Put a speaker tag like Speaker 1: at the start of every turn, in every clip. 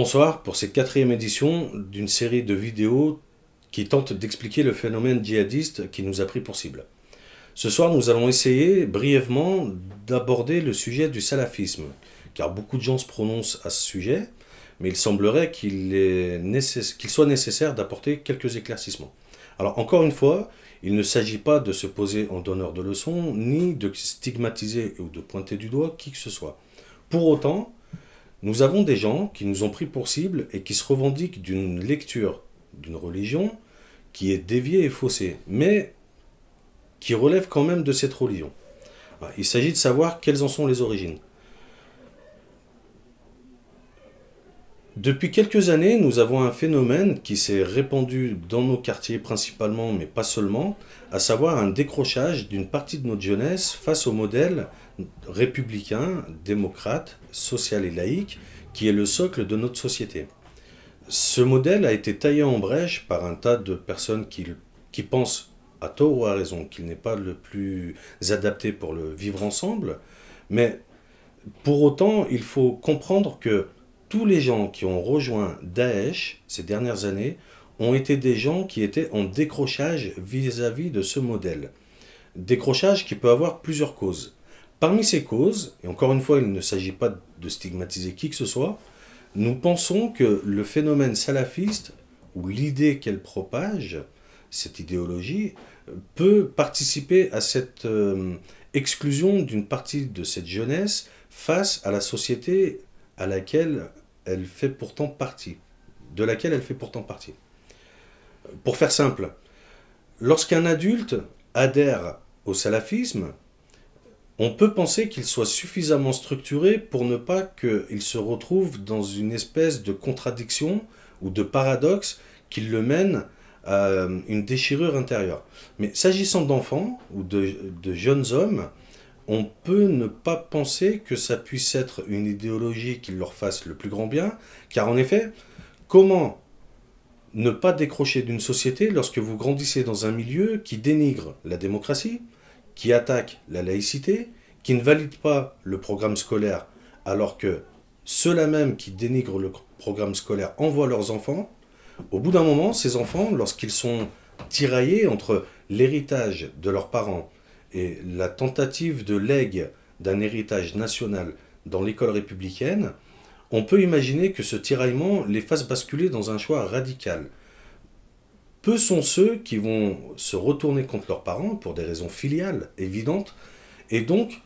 Speaker 1: Bonsoir pour cette quatrième édition d'une série de vidéos qui tente d'expliquer le phénomène djihadiste qui nous a pris pour cible. Ce soir, nous allons essayer brièvement d'aborder le sujet du salafisme, car beaucoup de gens se prononcent à ce sujet, mais il semblerait qu'il soit nécessaire d'apporter quelques éclaircissements. Alors encore une fois, il ne s'agit pas de se poser en donneur de leçons, ni de stigmatiser ou de pointer du doigt qui que ce soit. Pour autant, nous avons des gens qui nous ont pris pour cible et qui se revendiquent d'une lecture d'une religion qui est déviée et faussée, mais qui relève quand même de cette religion. Il s'agit de savoir quelles en sont les origines. Depuis quelques années, nous avons un phénomène qui s'est répandu dans nos quartiers principalement, mais pas seulement, à savoir un décrochage d'une partie de notre jeunesse face au modèle républicain, démocrate, social et laïque, qui est le socle de notre société. Ce modèle a été taillé en brèche par un tas de personnes qui, pensent, à tort ou à raison, qu'il n'est pas le plus adapté pour le vivre ensemble, mais pour autant, il faut comprendre que tous les gens qui ont rejoint Daesh ces dernières années ont été des gens qui étaient en décrochage vis à -vis de ce modèle. Décrochage qui peut avoir plusieurs causes. Parmi ces causes, et encore une fois, il ne s'agit pas de stigmatiser qui que ce soit, nous pensons que le phénomène salafiste, ou l'idée qu'elle propage, cette idéologie, peut participer à cette euh, exclusion d'une partie de cette jeunesse face à la société à laquelle elle fait pourtant partie, de laquelle elle fait pourtant partie. Pour faire simple, lorsqu'un adulte adhère au salafisme, on peut penser qu'il soit suffisamment structuré pour ne pas qu'il se retrouve dans une espèce de contradiction ou de paradoxe qui le mène à euh, une déchirure intérieure. Mais s'agissant d'enfants ou de, de, jeunes hommes, on peut ne pas penser que ça puisse être une idéologie qui leur fasse le plus grand bien, car en effet, comment ne pas décrocher d'une société lorsque vous grandissez dans un milieu qui dénigre la démocratie, qui attaquent la laïcité, qui ne valident pas le programme scolaire, alors que ceux-là même qui dénigrent le programme scolaire envoient leurs enfants, au bout d'un moment, ces enfants, lorsqu'ils sont tiraillés entre l'héritage de leurs parents et la tentative de legs d'un héritage national dans l'école républicaine, on peut imaginer que ce tiraillement les fasse basculer dans un choix radical, peu sont ceux qui vont se retourner contre leurs parents pour des raisons filiales évidentes. Et donc,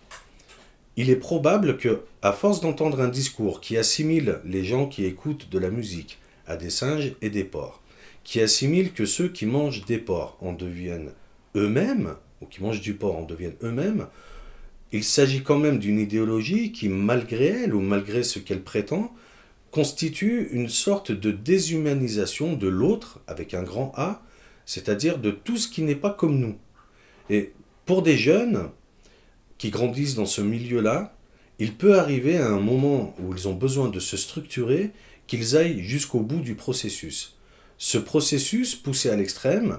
Speaker 1: il est probable que, à force d'entendre un discours qui assimile les gens qui écoutent de la musique à des singes et des porcs, qui assimile que ceux qui mangent des porcs en deviennent eux-mêmes, ou qui mangent du porc en deviennent eux-mêmes, il s'agit quand même d'une idéologie qui, malgré elle ou malgré ce qu'elle prétend, constitue une sorte de déshumanisation de l'autre, avec un grand A, c'est-à-dire de tout ce qui n'est pas comme nous. Et pour des jeunes qui grandissent dans ce milieu-là, il peut arriver à un moment où ils ont besoin de se structurer qu'ils aillent jusqu'au bout du processus. Ce processus, poussé à l'extrême,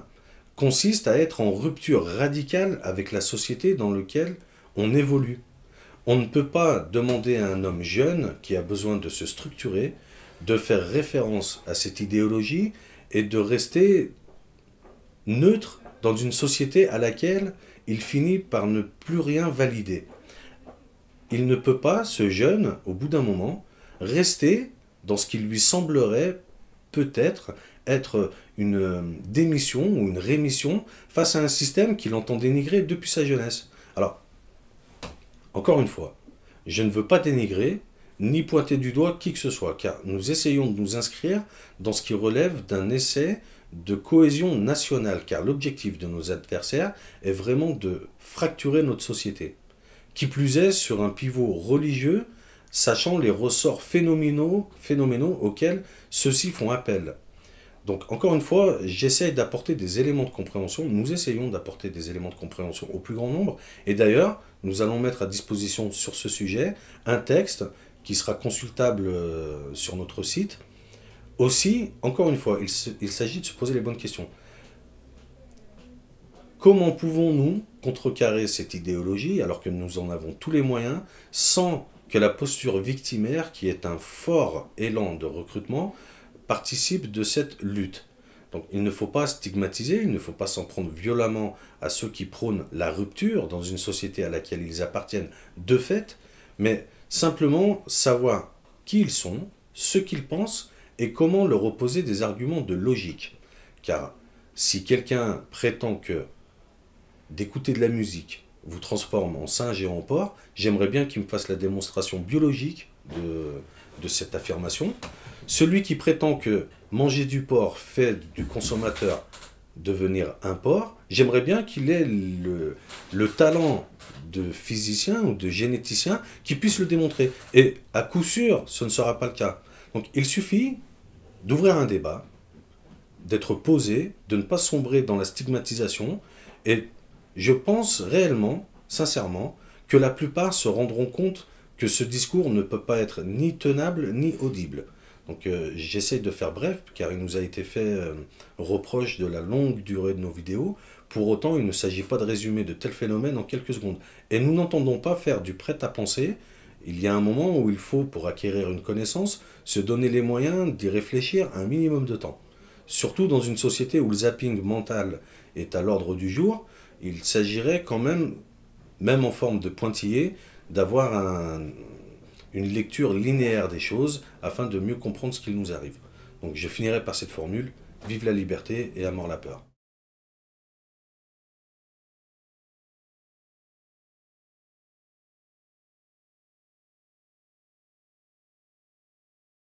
Speaker 1: consiste à être en rupture radicale avec la société dans laquelle on évolue. On ne peut pas demander à un homme jeune qui a besoin de se structurer de faire référence à cette idéologie et de rester neutre dans une société à laquelle il finit par ne plus rien valider. Il ne peut pas, ce jeune, au bout d'un moment, rester dans ce qui lui semblerait peut-être être une démission ou une rémission face à un système qu'il entend dénigrer depuis sa jeunesse. Alors, encore une fois, je ne veux pas dénigrer ni pointer du doigt qui que ce soit, car nous essayons de nous inscrire dans ce qui relève d'un essai de cohésion nationale, car l'objectif de nos adversaires est vraiment de fracturer notre société. Qui plus est, sur un pivot religieux, sachant les ressorts phénoménaux, phénoménaux auxquels ceux-ci font appel. Donc encore une fois, j'essaie d'apporter des éléments de compréhension, nous essayons d'apporter des éléments de compréhension au plus grand nombre, et d'ailleurs, nous allons mettre à disposition sur ce sujet un texte qui sera consultable euh, sur notre site. Aussi, encore une fois, il s'agit de se poser les bonnes questions. Comment pouvons-nous contrecarrer cette idéologie alors que nous en avons tous les moyens sans que la posture victimaire, qui est un fort élan de recrutement, participent de cette lutte. Donc il ne faut pas stigmatiser, il ne faut pas s'en prendre violemment à ceux qui prônent la rupture dans une société à laquelle ils appartiennent de fait, mais simplement savoir qui ils sont, ce qu'ils pensent et comment leur opposer des arguments de logique. Car si quelqu'un prétend que d'écouter de la musique vous transforme en singe et en porc, j'aimerais bien qu'il me fasse la démonstration biologique de, de cette affirmation. Celui qui prétend que manger du porc fait du consommateur devenir un porc, j'aimerais bien qu'il ait le, talent de physicien ou de généticien qui puisse le démontrer. Et à coup sûr, ce ne sera pas le cas. Donc il suffit d'ouvrir un débat, d'être posé, de ne pas sombrer dans la stigmatisation. Et je pense réellement, sincèrement, que la plupart se rendront compte que ce discours ne peut pas être ni tenable ni audible. Donc euh, j'essaie de faire bref, car il nous a été fait euh, reproche de la longue durée de nos vidéos. Pour autant, il ne s'agit pas de résumer de tels phénomènes en quelques secondes. Et nous n'entendons pas faire du prêt-à-penser. Il y a un moment où il faut, pour acquérir une connaissance, se donner les moyens d'y réfléchir un minimum de temps. Surtout dans une société où le zapping mental est à l'ordre du jour, il s'agirait quand même, même en forme de pointillé, d'avoir un, une lecture linéaire des choses afin de mieux comprendre ce qu'il nous arrive. Donc je finirai par cette formule, vive la liberté et à la peur.